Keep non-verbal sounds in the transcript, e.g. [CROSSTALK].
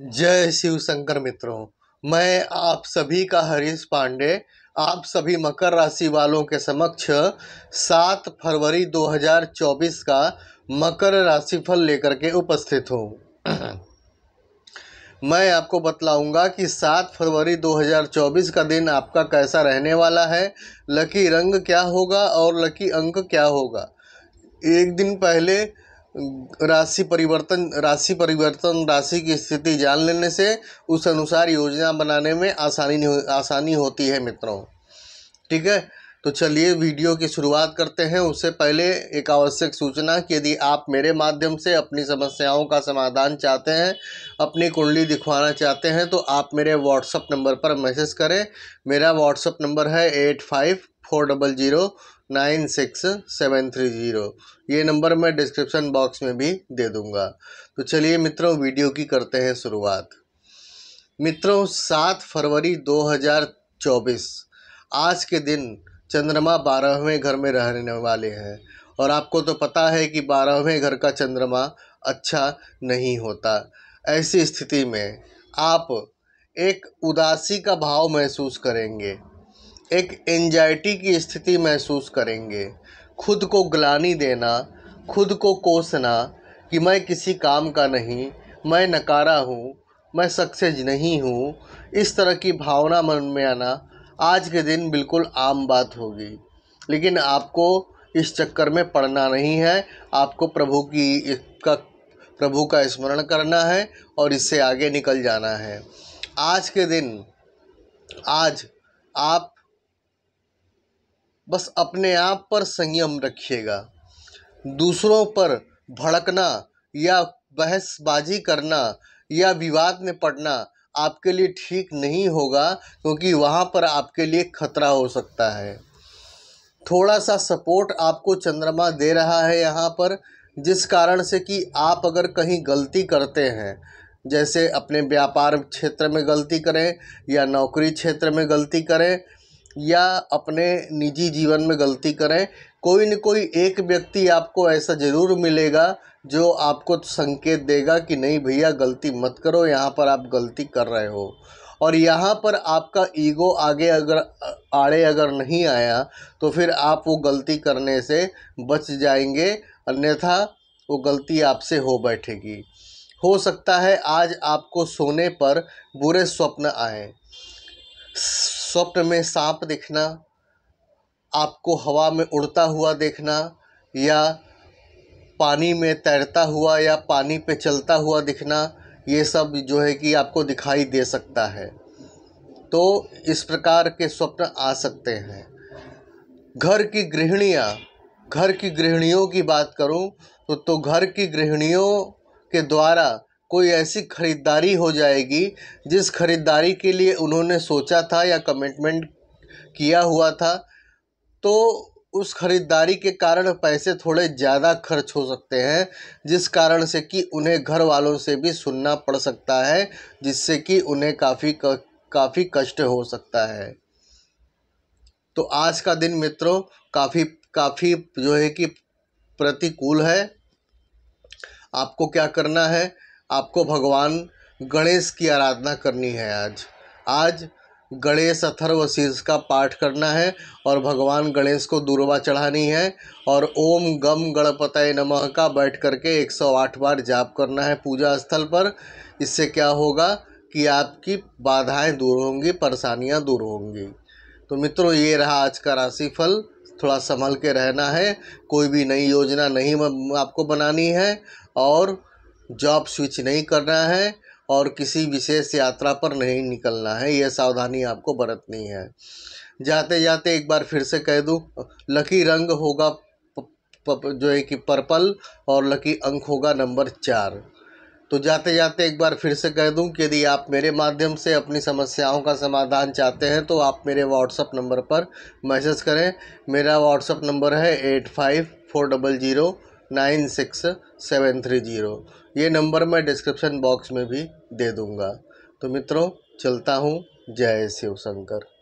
जय शिव शंकर मित्रों मैं आप सभी का हरीश पांडे आप सभी मकर राशि वालों के समक्ष सात फरवरी 2024 का मकर राशिफल लेकर के उपस्थित हूँ [CLEARS THROAT] मैं आपको बतलाऊंगा कि सात फरवरी 2024 का दिन आपका कैसा रहने वाला है लकी रंग क्या होगा और लकी अंक क्या होगा एक दिन पहले राशि परिवर्तन राशि परिवर्तन राशि की स्थिति जान लेने से उस अनुसार योजना बनाने में आसानी आसानी होती है मित्रों ठीक है तो चलिए वीडियो की शुरुआत करते हैं उससे पहले एक आवश्यक सूचना कि यदि आप मेरे माध्यम से अपनी समस्याओं का समाधान चाहते हैं अपनी कुंडली दिखवाना चाहते हैं तो आप मेरे व्हाट्सअप नंबर पर मैसेज करें मेरा व्हाट्सअप नंबर है eight five four double zero nine six seven three zero ये नंबर मैं डिस्क्रिप्शन बॉक्स में भी दे दूँगा तो चलिए मित्रों वीडियो की करते हैं शुरुआत मित्रों सात फरवरी 2024 आज के दिन चंद्रमा बारहवें घर में रहने वाले हैं और आपको तो पता है कि बारहवें घर का चंद्रमा अच्छा नहीं होता ऐसी स्थिति में आप एक उदासी का भाव महसूस करेंगे एक एंजाइटी की स्थिति महसूस करेंगे खुद को ग्लानी देना खुद को कोसना कि मैं किसी काम का नहीं मैं नकारा हूँ मैं सक्सेस नहीं हूँ इस तरह की भावना मन में आना आज के दिन बिल्कुल आम बात होगी लेकिन आपको इस चक्कर में पड़ना नहीं है आपको प्रभु की का प्रभु का स्मरण करना है और इससे आगे निकल जाना है आज के दिन आज आप बस अपने आप पर संयम रखिएगा दूसरों पर भड़कना या बहसबाजी करना या विवाद में पड़ना आपके लिए ठीक नहीं होगा क्योंकि वहाँ पर आपके लिए खतरा हो सकता है थोड़ा सा सपोर्ट आपको चंद्रमा दे रहा है यहाँ पर जिस कारण से कि आप अगर कहीं गलती करते हैं जैसे अपने व्यापार क्षेत्र में गलती करें या नौकरी क्षेत्र में गलती करें या अपने निजी जीवन में गलती करें कोई न कोई एक व्यक्ति आपको ऐसा ज़रूर मिलेगा जो आपको संकेत देगा कि नहीं भैया गलती मत करो यहाँ पर आप गलती कर रहे हो और यहाँ पर आपका ईगो आगे अगर आड़े अगर नहीं आया तो फिर आप वो गलती करने से बच जाएंगे अन्यथा वो गलती आपसे हो बैठेगी हो सकता है आज आपको सोने पर बुरे स्वप्न आए स्वप्न में सांप दिखना आपको हवा में उड़ता हुआ देखना या पानी में तैरता हुआ या पानी पे चलता हुआ दिखना ये सब जो है कि आपको दिखाई दे सकता है तो इस प्रकार के स्वप्न आ सकते हैं घर की गृहिणियाँ घर की गृहिणियों की बात करूँ तो तो घर की गृहिणियों के द्वारा कोई ऐसी ख़रीदारी हो जाएगी जिस ख़रीदारी के लिए उन्होंने सोचा था या कमिटमेंट किया हुआ था तो उस ख़रीदारी के कारण पैसे थोड़े ज़्यादा खर्च हो सकते हैं जिस कारण से कि उन्हें घर वालों से भी सुनना पड़ सकता है जिससे कि उन्हें काफ़ी काफ़ी कष्ट हो सकता है तो आज का दिन मित्रों काफ़ी काफ़ी जो है कि प्रतिकूल है आपको क्या करना है आपको भगवान गणेश की आराधना करनी है आज आज गणेश अथर्व शीर्ष का पाठ करना है और भगवान गणेश को दूरवा चढ़ानी है और ओम गम गणपतय नमः का बैठ करके 108 बार जाप करना है पूजा स्थल पर इससे क्या होगा कि आपकी बाधाएं दूर होंगी परेशानियां दूर होंगी तो मित्रों ये रहा आज का राशिफल थोड़ा संभल के रहना है कोई भी नई योजना नहीं आपको बनानी है और जॉब स्विच नहीं करना है और किसी विशेष यात्रा पर नहीं निकलना है यह सावधानी आपको बरतनी है जाते जाते एक बार फिर से कह दूँ लकी रंग होगा प, प, जो है कि पर्पल और लकी अंक होगा नंबर चार तो जाते जाते एक बार फिर से कह दूं कि यदि आप मेरे माध्यम से अपनी समस्याओं का समाधान चाहते हैं तो आप मेरे व्हाट्सअप नंबर पर मैसेज करें मेरा व्हाट्सअप नंबर है eight five four double zero nine six seven three zero ये नंबर मैं डिस्क्रिप्शन बॉक्स में भी दे दूँगा तो मित्रों चलता हूँ जय शिव शंकर